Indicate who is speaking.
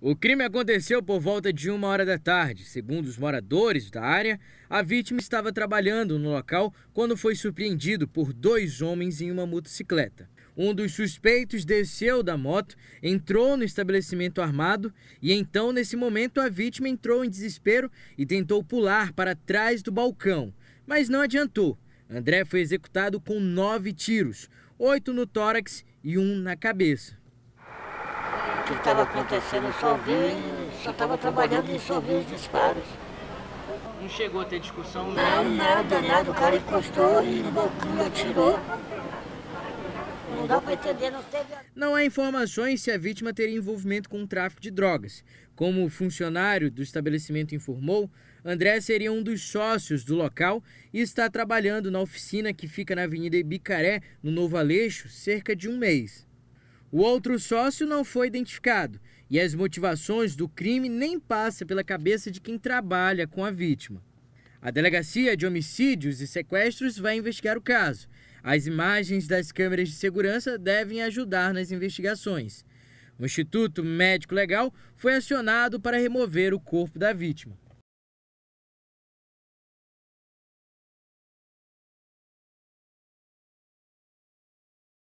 Speaker 1: O crime aconteceu por volta de uma hora da tarde. Segundo os moradores da área, a vítima estava trabalhando no local quando foi surpreendido por dois homens em uma motocicleta. Um dos suspeitos desceu da moto, entrou no estabelecimento armado e então, nesse momento, a vítima entrou em desespero e tentou pular para trás do balcão. Mas não adiantou. André foi executado com nove tiros, oito no tórax e um na cabeça que estava acontecendo, só vi, só estava trabalhando e só vi os disparos. Não chegou a ter discussão? Não, não né? nada, nada. O cara encostou e no atirou. Não dá para entender, não tem Não há informações se a vítima teria envolvimento com o tráfico de drogas. Como o funcionário do estabelecimento informou, André seria um dos sócios do local e está trabalhando na oficina que fica na Avenida Ibicaré, no Novo Aleixo, cerca de um mês. O outro sócio não foi identificado e as motivações do crime nem passam pela cabeça de quem trabalha com a vítima. A Delegacia de Homicídios e Sequestros vai investigar o caso. As imagens das câmeras de segurança devem ajudar nas investigações. O Instituto Médico Legal foi acionado para remover o corpo da vítima.